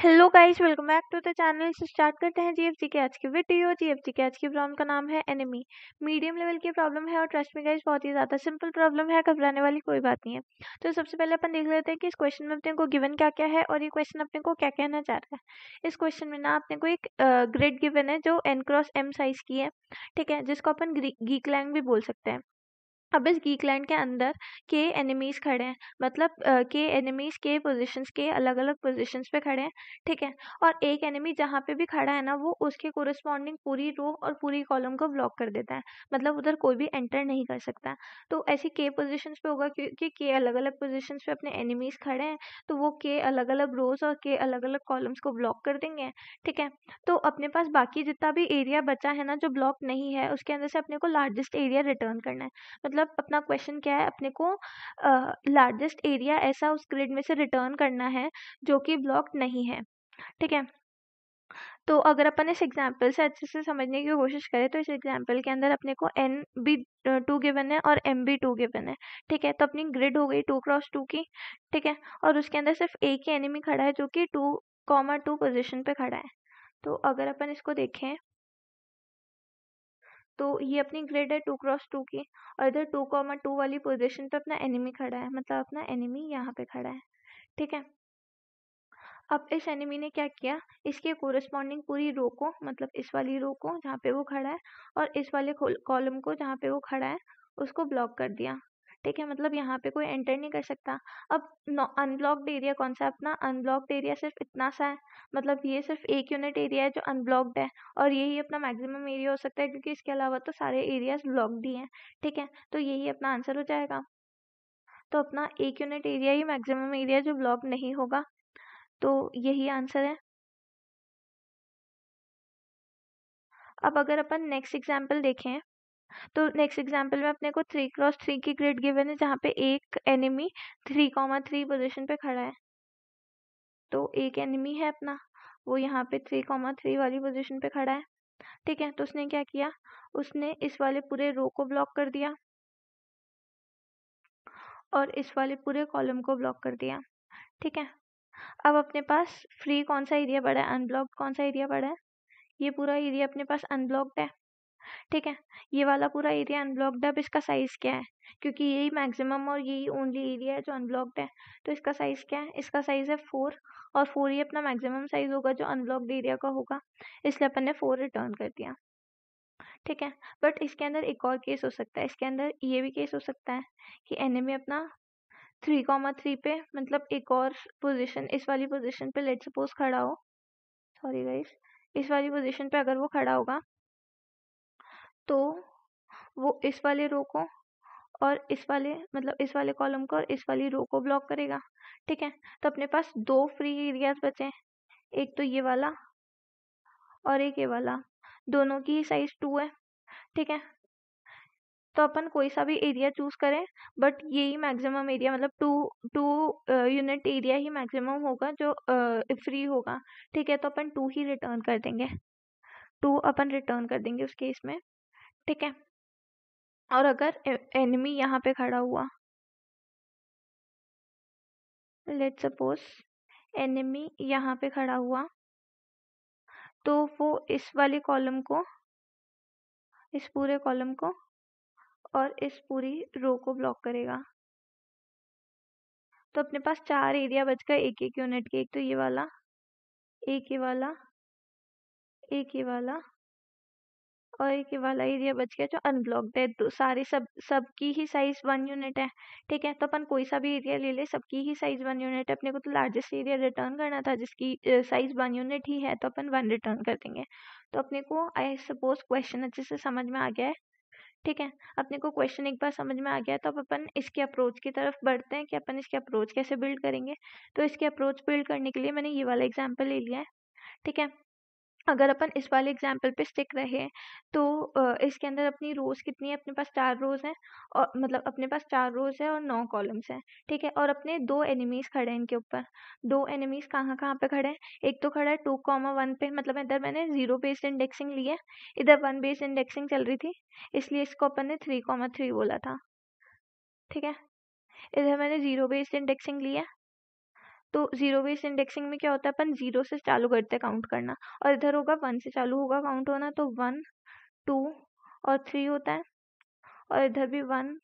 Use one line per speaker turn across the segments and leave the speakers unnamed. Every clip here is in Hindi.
hello guys welcome back to the channel start करते हैं जी के आज की वीडियो एफ के आज की प्रॉब्लम का नाम है एनिमी मीडियम लेवल की प्रॉब्लम है और ट्रस्ट में गाइस बहुत ही ज़्यादा सिंपल प्रॉब्लम है घबराने वाली कोई बात नहीं है तो सबसे पहले अपन देख लेते हैं कि इस क्वेश्चन में अपने को गिवन क्या क्या है और ये क्वेश्चन अपने को क्या कहना चाह रहा है इस क्वेश्चन में ना अपने को एक ग्रेड गिवन है जो एन क्रॉस एम साइज की है ठीक है जिसको अपन गीक लैंग भी बोल सकते हैं अब इस गीक लैंड के अंदर के एनिमीज खड़े हैं मतलब के एनिमीज के पोजीशंस के अलग अलग पोजीशंस पे खड़े हैं ठीक है और एक एनिमी जहाँ पे भी खड़ा है ना वो उसके कोरिस्पॉन्डिंग पूरी रो और पूरी कॉलम को ब्लॉक कर देता है मतलब उधर कोई भी एंटर नहीं कर सकता तो ऐसी के पोजीशंस पे होगा क्योंकि के अलग अलग पोजिशन पे अपने एनिमीज खड़े हैं तो वो के अलग अलग रोज और के अलग अलग कॉलम्स को ब्लॉक कर देंगे ठीक है तो अपने पास बाकी जितना भी एरिया बचा है ना जो ब्लॉक नहीं है उसके अंदर से अपने को लार्जेस्ट एरिया रिटर्न करना है मतलब मतलब अपना क्वेश्चन क्या है अपने को लार्जेस्ट एरिया ऐसा उस ग्रिड में से रिटर्न करना है जो कि ब्लॉक नहीं है ठीक है तो अगर अपन इस एग्जाम्पल से अच्छे से समझने की कोशिश करें तो इस एग्जाम्पल के अंदर अपने को एन बी टू गिवन है और एम बी टू गिवन है ठीक है तो अपनी ग्रिड हो गई टू क्रॉस टू की ठीक है और उसके अंदर सिर्फ एक ही एनिमी खड़ा है जो कि टू कॉमा टू पोजिशन पर खड़ा है तो अगर अपन इसको देखें तो ये अपनी ग्रेड है टू क्रॉस टू की और इधर टू कॉमा टू वाली पोजिशन पे अपना एनिमी खड़ा है मतलब अपना एनिमी यहाँ पे खड़ा है ठीक है अब इस एनिमी ने क्या किया इसके कोरस्पॉन्डिंग पूरी रो को मतलब इस वाली रो को जहाँ पे वो खड़ा है और इस वाले कॉलम को जहाँ पे वो खड़ा है उसको ब्लॉक कर दिया ठीक है मतलब यहाँ पे कोई एंटर नहीं कर सकता अब अनब्लॉक्ड एरिया कौन सा अपना अनब्लॉक्ड एरिया सिर्फ इतना सा है मतलब ये सिर्फ एक यूनिट एरिया है जो अनब्लॉक्ड है और यही अपना मैक्सिमम एरिया हो सकता है क्योंकि इसके अलावा तो सारे एरियाज ब्लॉक्ड ही हैं ठीक है तो यही अपना आंसर हो जाएगा
तो अपना एक यूनिट एरिया ही मैक्सिमम एरिया जो ब्लॉक नहीं होगा तो यही आंसर है अब अगर अपन नेक्स्ट एग्जाम्पल देखें तो नेक्स्ट एग्जांपल में अपने को थ्री क्रॉस थ्री की ग्रिड गिवन है जहाँ पे
एक enemy three comma three position पे खड़ा है तो एक एनिमी है अपना वो यहाँ पे थ्री कॉमा थ्री वाली पोजिशन पे खड़ा है ठीक है तो उसने क्या किया उसने इस वाले पूरे रो को ब्लॉक कर दिया और इस वाले पूरे कॉलम को ब्लॉक कर दिया ठीक है अब अपने पास फ्री कौन सा एरिया पड़ा है अनब्लॉक कौन सा एरिया पड़ा है ये पूरा एरिया अपने पास अनब्लॉक्ड है ठीक है ये वाला पूरा एरिया अनब्लॉक्ड है अब इसका साइज़ क्या है क्योंकि यही मैक्सिमम और यही ओनली एरिया है जो अनब्लॉक्ड है तो इसका साइज़ क्या है इसका साइज़ है फोर और फोर ही अपना मैक्सिमम साइज़ होगा जो अनब्लॉक्ड एरिया का होगा इसलिए अपन ने फोर रिटर्न कर दिया ठीक है बट इसके अंदर एक और केस हो सकता है इसके अंदर ये भी केस हो सकता है कि एनिमी अपना थ्री कॉमा थ्री पे मतलब एक और पोजीशन इस वाली पोजीशन पे लेट सपोज खड़ा
हो सॉरी गाइस इस वाली पोजीशन पे अगर वो खड़ा होगा तो वो इस वाले रो को और इस वाले मतलब इस वाले
कॉलम को और इस वाली रो को ब्लॉक करेगा ठीक है तो अपने पास दो फ्री एरियाज बचे हैं एक तो ये वाला और एक ये वाला दोनों की साइज टू है ठीक है तो अपन कोई सा भी एरिया चूज करें बट यही मैक्सिमम एरिया मतलब टू टू यूनिट एरिया ही मैक्सिमम होगा जो फ्री uh, होगा ठीक है तो अपन टू ही रिटर्न कर देंगे टू अपन रिटर्न कर देंगे उस केस में
ठीक है और अगर एनिमी यहाँ पे खड़ा हुआ लेट सपोज एनिमी यहाँ पे खड़ा हुआ तो वो इस वाले कॉलम को इस पूरे कॉलम को और इस पूरी रो को ब्लॉक करेगा तो अपने पास चार एरिया बच गए एक एक यूनिट के एक तो ये वाला एक ये वाला एक ये वाला और ये
वाला एरिया बच गया जो अनब्लॉक्ड है तो सारे सब सबकी ही साइज़ वन यूनिट है ठीक है तो अपन कोई सा भी एरिया ले ले सबकी ही साइज़ वन यूनिट है अपने को तो लार्जेस्ट एरिया रिटर्न करना था जिसकी साइज़ वन यूनिट ही है तो अपन वन रिटर्न कर देंगे तो अपने को आई सपोज क्वेश्चन अच्छे से समझ में आ गया है ठीक है अपने को क्वेश्चन एक बार समझ में आ गया तो अब अपन इसके अप्रोच की तरफ बढ़ते हैं कि अपन इसके अप्रोच कैसे बिल्ड करेंगे तो इसके अप्रोच बिल्ड करने के लिए मैंने ये वाला एग्जाम्पल ले लिया है ठीक है अगर अपन इस वाले एग्जाम्पल पे स्टिक रहे तो इसके अंदर अपनी रोज़ कितनी है अपने पास चार रोज़ हैं और मतलब अपने पास चार रोज़ है और नौ कॉलम्स हैं ठीक है और अपने दो एनिमीज़ खड़े हैं इनके ऊपर दो एनिमीज़ कहाँ कहाँ पे खड़े हैं एक तो खड़ा है टू कॉमा वन पे मतलब इधर मैंने ज़ीरो बेस्ड इंडेक्सिंग ली है इधर वन बेस्ड इंडेक्सिंग चल रही थी इसलिए इसको अपन ने थ्री कॉमा थ्री बोला था ठीक है इधर मैंने ज़ीरो बेस्ड इंडेक्सिंग ली है तो ज़ीरो बेस इंडेक्सिंग में क्या होता है अपन ज़ीरो से चालू करते हैं काउंट करना और इधर होगा वन से चालू होगा काउंट होना तो वन टू और थ्री होता है और इधर भी वन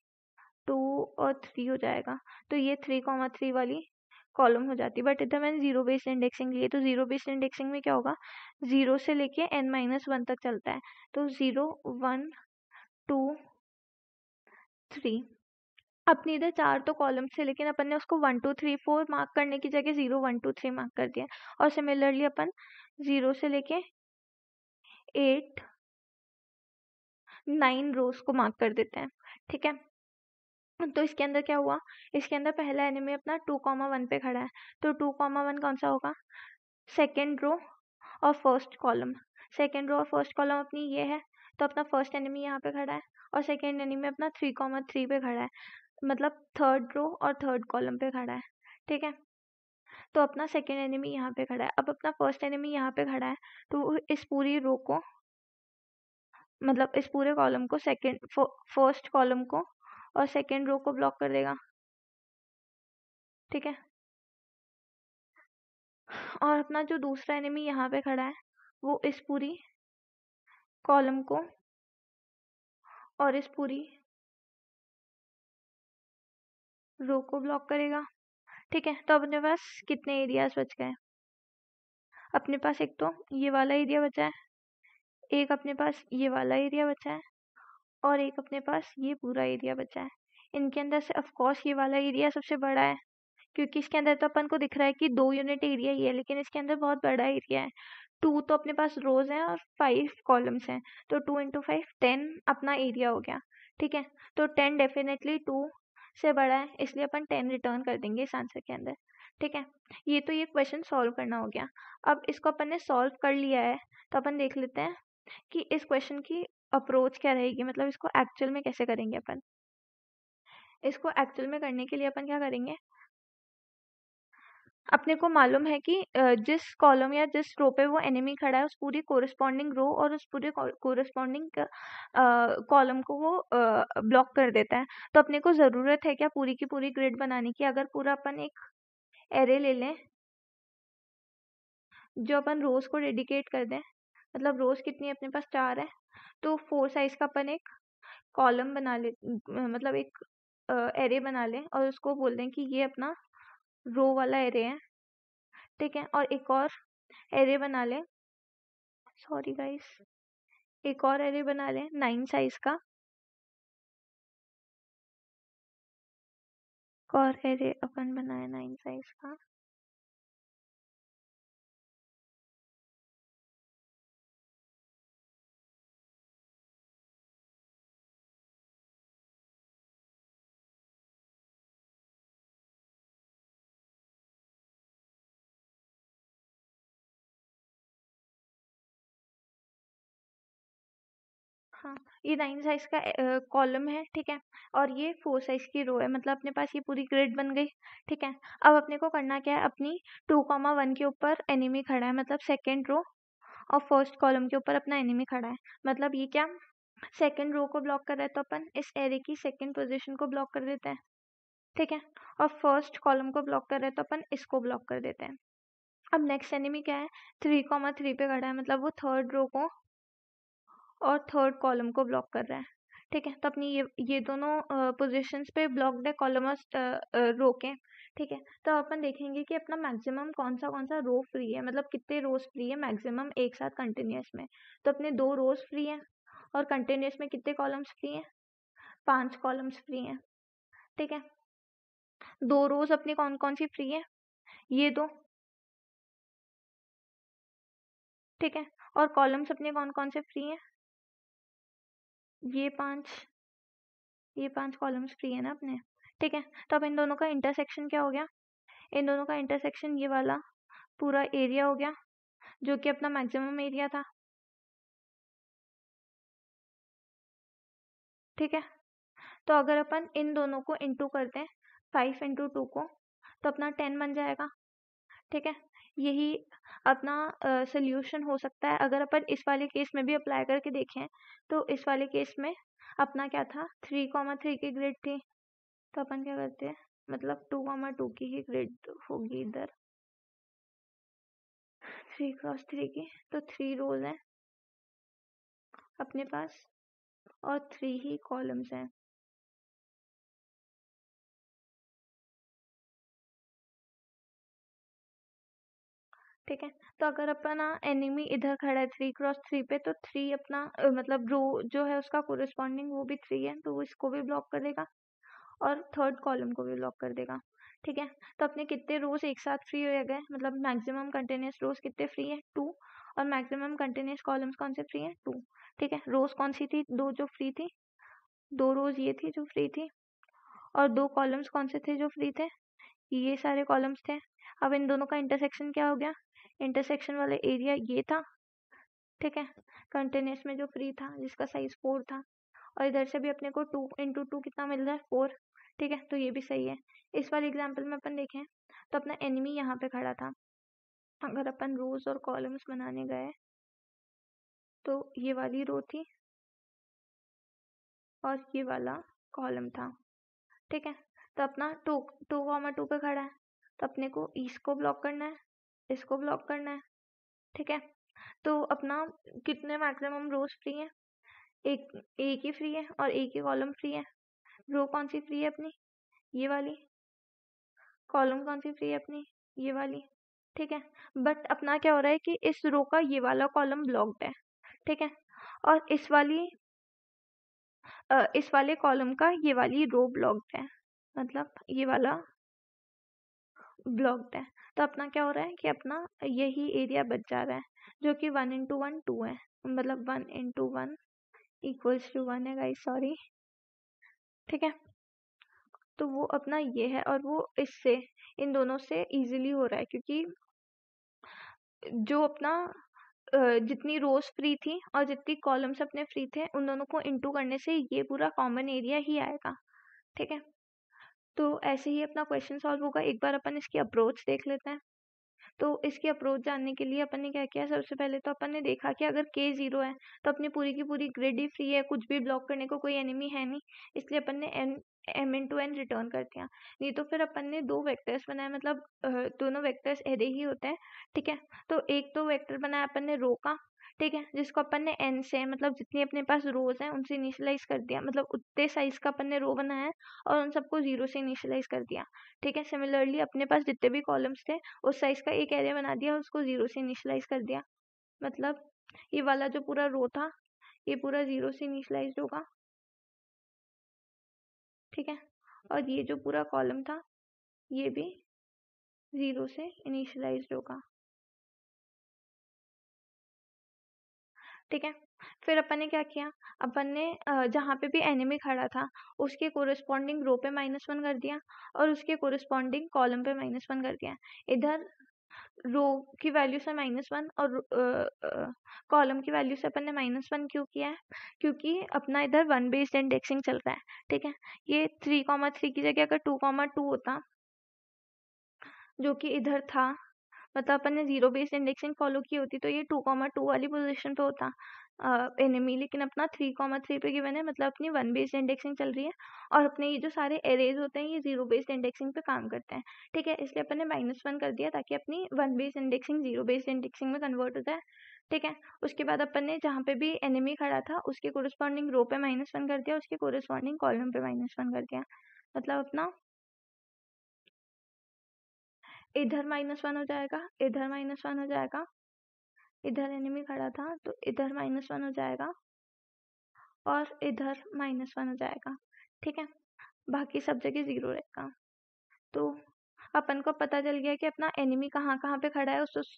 टू और थ्री हो जाएगा तो ये थ्री कॉमा थ्री वाली कॉलम हो जाती है बट इधर मैंने जीरो बेस्ड इंडेक्सिंग ली है तो जीरो बेस्ड इंडेक्सिंग में क्या होगा जीरो से लेके एन माइनस वन तक चलता है तो जीरो वन टू थ्री अपने इधर चार तो कॉलम्स थे लेकिन अपन ने उसको one two three four mark करने की जगह zero one two three mark कर दिया और सिमिलरली
अपन ज़ीरो से लेके एट नाइन रोज को मार्क कर देते हैं ठीक है तो इसके अंदर क्या हुआ
इसके अंदर पहला एनिमे अपना टू कॉमा वन पे खड़ा है तो टू कॉमा वन कौन सा होगा सेकेंड रो और फर्स्ट कॉलम सेकेंड रो और फर्स्ट कॉलम अपनी ये है तो अपना फर्स्ट एनिमी यहाँ पे खड़ा है और सेकेंड एनिमी अपना थ्री कॉमा थ्री पे खड़ा है मतलब थर्ड रो और थर्ड कॉलम पे खड़ा है ठीक है तो अपना सेकेंड एनिमी यहाँ पे खड़ा है अब अपना फर्स्ट एनिमी यहाँ पे खड़ा है तो इस पूरी रो को मतलब इस
पूरे कॉलम को सेकेंड फर्स्ट कॉलम को और सेकेंड रो को ब्लॉक कर देगा ठीक है और अपना जो दूसरा एनिमी यहाँ पे खड़ा है वो इस पूरी कॉलम को और इस पूरी रो को ब्लॉक करेगा ठीक है तो अपने पास कितने एरियाज बच गए
अपने पास एक तो ये वाला एरिया बचा है एक अपने पास ये वाला एरिया बचा है और एक अपने पास ये पूरा एरिया बचा है इनके अंदर से ऑफकोर्स ये वाला एरिया सबसे बड़ा है क्योंकि इसके अंदर तो अपन को दिख रहा है कि दो यूनिट एरिया ही है लेकिन इसके अंदर बहुत बड़ा एरिया है टू तो अपने पास रोज हैं और फाइव कॉलम्स हैं तो टू इंटू फाइव टेन अपना एरिया हो गया ठीक है तो टेन डेफिनेटली टू से बड़ा है इसलिए अपन टेन रिटर्न कर देंगे इस आंसर के अंदर ठीक है ये तो ये क्वेश्चन सॉल्व करना हो गया अब इसको अपन ने सॉल्व कर लिया है तो अपन देख लेते हैं कि इस क्वेश्चन की अप्रोच क्या रहेगी मतलब इसको एक्चुअल में कैसे करेंगे अपन इसको एक्चुअल में करने के लिए अपन क्या करेंगे अपने को मालूम है कि जिस कॉलम या जिस रो पे वो एनिमी खड़ा है उस पूरी कोरिस्पॉन्डिंग रो और उस पूरे कोरिस्पॉन्डिंग कॉलम को वो ब्लॉक कर देता है तो अपने को ज़रूरत है क्या पूरी की पूरी ग्रिड बनाने की अगर पूरा अपन एक एरे ले लें जो अपन रोज़ को डेडिकेट कर दें मतलब रोज़ कितनी अपने पास चार है तो फोर साइज का अपन एक कॉलम बना ले मतलब एक एरे बना लें और उसको बोल दें कि ये अपना रो वाला एरे है ठीक है और एक और
एरे बना लें सॉरी गाइस एक और एरे बना लें नाइन साइज का और एरे अपन बनाए नाइन साइज का ये नाइन साइज का कॉलम है ठीक है और ये फोर साइज की रो है मतलब अपने पास ये पूरी
ग्रिड बन गई ठीक है अब अपने को करना क्या है अपनी टू कॉमा वन के ऊपर एनिमी खड़ा है मतलब सेकेंड रो और फर्स्ट कॉलम के ऊपर अपना एनिमी खड़ा है मतलब ये क्या सेकेंड रो को ब्लॉक कर रहे तो अपन इस एरे की सेकेंड पोजिशन को ब्लॉक कर देते हैं ठीक है और फर्स्ट कॉलम को ब्लॉक कर रहे तो अपन इसको ब्लॉक कर देते हैं अब नेक्स्ट एनिमी क्या है थ्री कॉमा थ्री पे खड़ा है मतलब वो थर्ड रो को और थर्ड कॉलम को ब्लॉक कर रहा है ठीक है तो अपनी ये ये दोनों पोजीशंस पे ब्लॉक है कॉलम रो के ठीक है तो अपन देखेंगे कि अपना मैक्सिमम कौन सा कौन सा रो फ्री है मतलब कितने रोज फ्री है मैक्सिमम एक साथ कंटिन्यूस में तो अपने दो रोज फ्री हैं और कंटिन्यूस
में कितने कॉलम्स फ्री हैं पांच कॉलम्स फ्री हैं ठीक है दो रोज अपनी कौन कौन सी फ्री है ये दो ठीक है और कॉलम्स अपने कौन कौन से फ्री हैं ये पांच ये पांच कॉलम्स फ्री है ना अपने ठीक है तो अब इन दोनों का इंटरसेक्शन क्या हो गया इन दोनों का इंटरसेक्शन ये वाला पूरा एरिया हो गया जो कि अपना मैक्सिमम एरिया था ठीक है तो अगर अपन इन दोनों को इंटू कर दें
फाइव इंटू टू को तो अपना टेन बन जाएगा ठीक है यही अपना सोल्यूशन हो सकता है अगर अपन इस वाले केस में भी अप्लाई करके देखें तो इस वाले
केस में अपना क्या था थ्री कॉमा थ्री की ग्रेड थी तो अपन क्या करते हैं मतलब टू कॉमा टू की ही ग्रेड होगी इधर थ्री क्रॉस थ्री की तो थ्री रोज हैं अपने पास और थ्री ही कॉलम्स हैं ठीक है तो अगर अपना एनिमी इधर खड़ा है थ्री क्रॉस थ्री पे तो थ्री अपना मतलब रो जो है
उसका कोरिस्पॉन्डिंग वो भी थ्री है तो वो इसको भी ब्लॉक कर देगा और थर्ड कॉलम को भी ब्लॉक कर देगा ठीक है तो अपने कितने रोज एक साथ फ्री हो गए मतलब मैक्सिमम कंटिन्यूस रोज कितने फ्री है टू और मैक्सिमम कंटिन्यूस कॉलम्स कौन से फ्री हैं टू ठीक है रोज कौन सी थी दो जो फ्री थी दो रोज ये थी जो फ्री थी और दो कॉलम्स कौन से थे जो फ्री थे ये सारे कॉलम्स थे अब इन दोनों का इंटरसेक्शन क्या हो गया इंटरसेक्शन वाला एरिया ये था ठीक है कंटेनर्स में जो फ्री था जिसका साइज फोर था और इधर से भी अपने को टू इंटू टू कितना मिल रहा है फोर ठीक है तो ये भी सही है
इस वाले एग्जाम्पल में अपन देखें तो अपना एनिमी यहाँ पे खड़ा था अगर अपन रोज और कॉलम्स बनाने गए तो ये वाली रो थी और ये वाला कॉलम था ठीक है तो अपना टू टू वामा टू पे खड़ा है तो अपने को ईस्ट को ब्लॉक करना है इसको ब्लॉक करना है
ठीक है तो अपना कितने मैक्सिमम रोज फ्री है एक एक ही फ्री है और एक ही कॉलम फ्री है रो कौन सी फ्री है अपनी ये वाली कॉलम कौन सी फ्री है अपनी ये वाली ठीक है बट अपना क्या हो रहा है कि इस रो का ये वाला कॉलम ब्लॉक्ड है ठीक है और इस वाली इस वाले कॉलम का ये वाली रो ब्लॉक्ड है मतलब ये वाला ब्लॉक्ड है तो अपना क्या हो रहा है कि अपना यही एरिया बच जा रहा है जो कि वन इंटू वन टू है मतलब one into one equals two one है गाइस सॉरी ठीक है तो वो अपना ये है और वो इससे इन दोनों से इजीली हो रहा है क्योंकि जो अपना जितनी रोज फ्री थी और जितनी कॉलम्स अपने फ्री थे उन दोनों को इंटू करने से ये पूरा कॉमन एरिया ही आएगा ठीक है तो ऐसे ही अपना क्वेश्चन सॉल्व होगा एक बार अपन इसकी अप्रोच देख लेते हैं तो इसकी अप्रोच जानने के लिए अपन ने क्या किया सबसे पहले तो अपन ने देखा कि अगर के जीरो है तो अपनी पूरी की पूरी ग्रिड ही फ्री है कुछ भी ब्लॉक करने को कोई एनिमी है नहीं इसलिए अपन ने N M into N return कर दिया नहीं तो फिर अपन ने दो वेक्टर्स बनाए मतलब दोनों वेक्टर्स एरे ही होते हैं ठीक है तो एक तो वेक्टर बनाया अपन ने रो का ठीक है जिसको अपन ने एन से मतलब जितनी अपने पास रोज हैं उनसे इनिशलाइज कर दिया मतलब उतने साइज का अपन ने रो बनाया है और उन सबको जीरो से इनिशलाइज कर दिया ठीक है सिमिलरली अपने पास जितने भी कॉलम्स थे उस साइज का एक एरिया बना दिया उसको जीरो से इनिशलाइज
कर दिया मतलब ये वाला जो पूरा रो था ये पूरा जीरो से इनिशलाइज होगा ठीक है और ये जो पूरा कॉलम था ये भी ज़ीरो से इनिशलाइज होगा ठीक है फिर अपन ने क्या किया अपन ने
जहाँ पे भी एनिमी खड़ा था उसके कोरिस्पॉन्डिंग रो पे माइनस वन कर दिया और उसके कोरिस्पॉन्डिंग कॉलम पे माइनस वन कर दिया इधर रो की वैल्यू से माइनस वन और कॉलम की वैल्यू से अपन ने माइनस वन क्यों किया है क्योंकि अपना इधर वन बेस्ड इंडेक्सिंग चल रहा है ठीक है ये थ्री कॉमा थ्री की जगह अगर टू कॉमा टू होता जो कि इधर था मतलब अपन ने जीरो बेस्ड इंडेक्सिंग फॉलो की होती तो ये टू कॉमा टू वाली पोजिशन पे होता एनिमी लेकिन अपना थ्री कॉमा थ्री पे गिवन है मतलब अपनी वन बेस्ड इंडेक्सिंग चल रही है और अपने ये जो सारे एरेज होते हैं ये जीरो बेस्ड इंडेक्सिंग पे काम करते हैं ठीक है इसलिए अपन ने माइनस वन कर दिया ताकि अपनी one based indexing zero based indexing में कन्वर्ट हो जाए ठीक है उसके बाद अपन ने जहाँ पे भी एनिमी खड़ा था उसके कोरिस्पॉन्डिंग रो पे माइनस वन कर दिया उसके कोरिस्पॉन्डिंग कॉलम पे माइनस वन कर दिया मतलब अपना
इधर माइनस वन हो जाएगा इधर माइनस वन हो जाएगा इधर एनिमी खड़ा था तो इधर माइनस वन हो जाएगा
और इधर माइनस वन हो जाएगा ठीक है बाकी सब जगह ज़ीरो रहेगा तो अपन को पता चल गया कि अपना एनिमी कहाँ कहाँ पे खड़ा है उस उस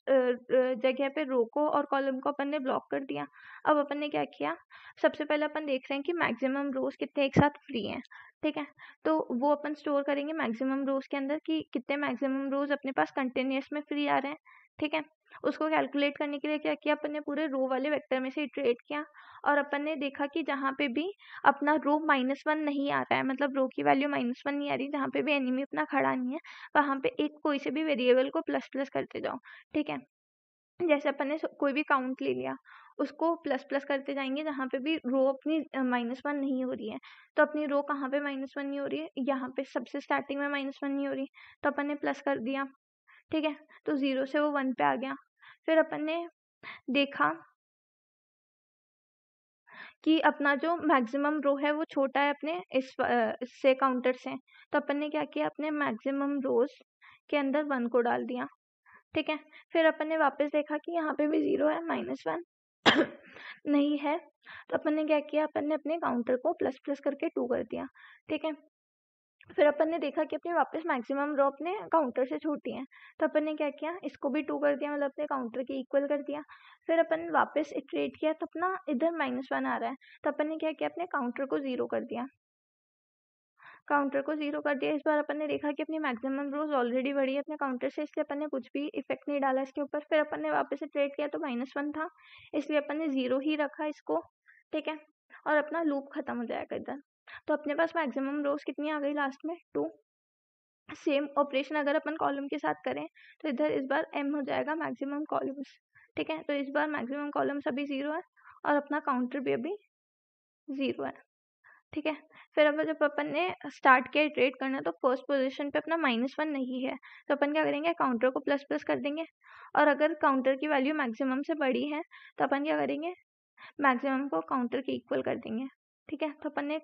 जगह पे रोको और कॉलम को अपन ने ब्लॉक कर दिया अब अपन ने क्या किया सबसे पहले अपन देख रहे हैं कि मैक्सिमम रोज कितने एक साथ फ्री हैं ठीक है तो वो अपन स्टोर करेंगे मैक्सिमम रोज के अंदर कि कितने मैक्सिमम रोज अपने पास कंटिन्यूस में फ्री आ रहे हैं ठीक है उसको कैलकुलेट करने के लिए क्या किया अपन ने पूरे रो वाले वेक्टर में से इटरेट किया और अपन ने देखा कि जहाँ पे भी अपना रो माइनस वन नहीं आ रहा है मतलब रो की वैल्यू माइनस वन नहीं आ रही जहाँ पे भी एनिमी अपना खड़ा नहीं है वहाँ पे एक कोई से भी वेरिएबल को प्लस प्लस करते जाओ ठीक है जैसे अपन ने कोई भी काउंट ले लिया उसको प्लस प्लस करते जाएंगे जहाँ पे भी रो अपनी माइनस वन नहीं हो रही है तो अपनी रो कहाँ पे माइनस वन नहीं हो रही है यहाँ पे सबसे स्टार्टिंग में माइनस वन
नहीं हो रही तो अपन ने प्लस कर दिया ठीक है तो ज़ीरो से वो वन पे आ गया फिर अपन ने देखा कि अपना जो
मैक्सिमम रो है वो छोटा है अपने इस इससे काउंटर से तो अपन ने क्या किया अपने मैक्सिमम रोज के अंदर वन को डाल दिया ठीक है फिर अपन ने वापस देखा कि यहाँ पे भी ज़ीरो है माइनस वन नहीं है तो अपन ने क्या किया अपन ने अपने काउंटर को प्लस प्लस करके टू कर दिया ठीक है फिर अपन ने देखा कि अपने वापस मैक्सिमम रो अपने काउंटर से छोटी हैं तो अपन ने क्या किया इसको भी टू कर दिया मतलब अपने काउंटर के इक्वल कर दिया फिर अपन वापस इट्रेट किया तो अपना इधर माइनस वन आ रहा है तो अपन ने क्या किया अपने काउंटर को ज़ीरो कर दिया काउंटर को जीरो कर दिया इस बार अपन ने देखा कि अपनी मैक्सिमम रोज ऑलरेडी बढ़ी है अपने काउंटर से इसलिए अपन ने कुछ भी इफेक्ट नहीं डाला इसके ऊपर फिर अपन ने वापस से ट्रेड किया तो माइनस वन था इसलिए अपन ने ज़ीरो ही रखा इसको ठीक है और अपना लूप ख़त्म हो जाएगा इधर तो अपने पास मैक्सिमम रोज कितनी आ गई लास्ट में टू सेम ऑपरेशन अगर अपन कॉलम के साथ करें तो इधर इस बार एम हो जाएगा मैक्सिमम कॉलम्स ठीक है तो इस बार मैक्सिमम कॉलम्स अभी ज़ीरो है और अपना काउंटर भी अभी ज़ीरो है ठीक है फिर अब जब अपन ने स्टार्ट किया ट्रेड करना तो फर्स्ट पोजीशन पे अपना माइनस वन नहीं है तो अपन क्या करेंगे काउंटर को प्लस प्लस कर देंगे और अगर काउंटर की वैल्यू मैक्सिमम से बड़ी है तो अपन क्या करेंगे मैक्सिमम को काउंटर के इक्वल कर देंगे ठीक है तो अपन ने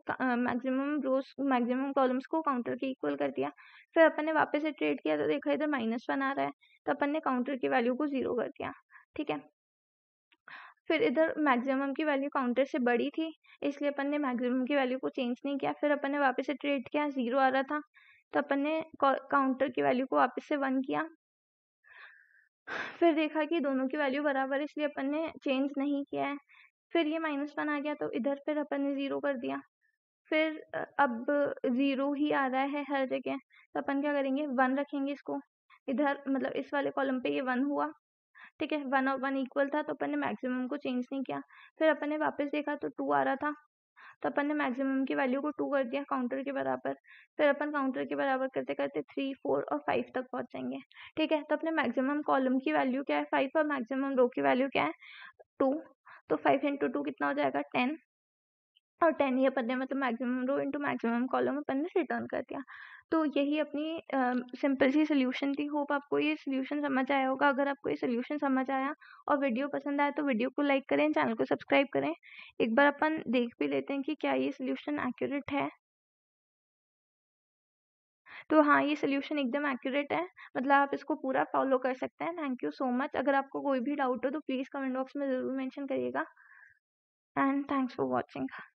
मैक्सिमम रोज मैक्सिमम कॉलम्स को काउंटर के इक्वल कर दिया फिर अपन ने वापस से ट्रेड किया तो देखा इधर माइनस वन आ रहा है तो अपन ने काउंटर की वैल्यू को ज़ीरो कर दिया ठीक है फिर इधर मैक्सिमम की वैल्यू काउंटर से बड़ी थी इसलिए अपन ने मैक्सिमम की वैल्यू को चेंज नहीं किया फिर अपन ने वापस से ट्रेड किया ज़ीरो आ रहा था तो अपन ने काउंटर की वैल्यू को वापस से वन किया फिर देखा कि दोनों की वैल्यू बराबर इसलिए अपन ने चेंज नहीं किया है फिर ये माइनस वन आ गया तो इधर फिर अपन ने ज़ीरो कर दिया फिर अब ज़ीरो ही आ रहा है हर जगह तो अपन क्या करेंगे वन रखेंगे इसको इधर मतलब इस वाले कॉलम पे ये वन हुआ ठीक है वन और वन इक्वल था तो अपन ने मैक्सिमम को चेंज नहीं किया फिर अपन ने वापस देखा तो टू आ रहा था तो अपन ने मैक्सिमम की वैल्यू को टू कर दिया काउंटर के बराबर फिर अपन काउंटर के बराबर करते करते थ्री फोर और फाइव तक पहुंच जाएंगे ठीक है तो अपने मैक्सिमम कॉलम की वैल्यू क्या है फाइव और मैक्सिमम रो की वैल्यू क्या है टू तो फाइव इंटू टू कितना हो जाएगा टेन और टेन ही अपन ने मतलब maximum row into maximum column अपन ने रिटर्न कर दिया तो यही अपनी सिंपल सी सोल्यूशन थी होप आपको ये सोल्यूशन समझ आया होगा अगर आपको ये सोल्यूशन समझ आया और वीडियो पसंद आया तो वीडियो को लाइक करें चैनल को सब्सक्राइब करें एक बार अपन देख भी लेते हैं कि क्या ये सोल्यूशन एक्यूरेट है तो हाँ ये सोल्यूशन एकदम एक्यूरेट है मतलब आप इसको पूरा फॉलो कर सकते हैं थैंक यू सो मच अगर आपको कोई भी डाउट हो तो प्लीज़ कमेंट बॉक्स में ज़रूर मेंशन करिएगा एंड थैंक्स फॉर वॉचिंग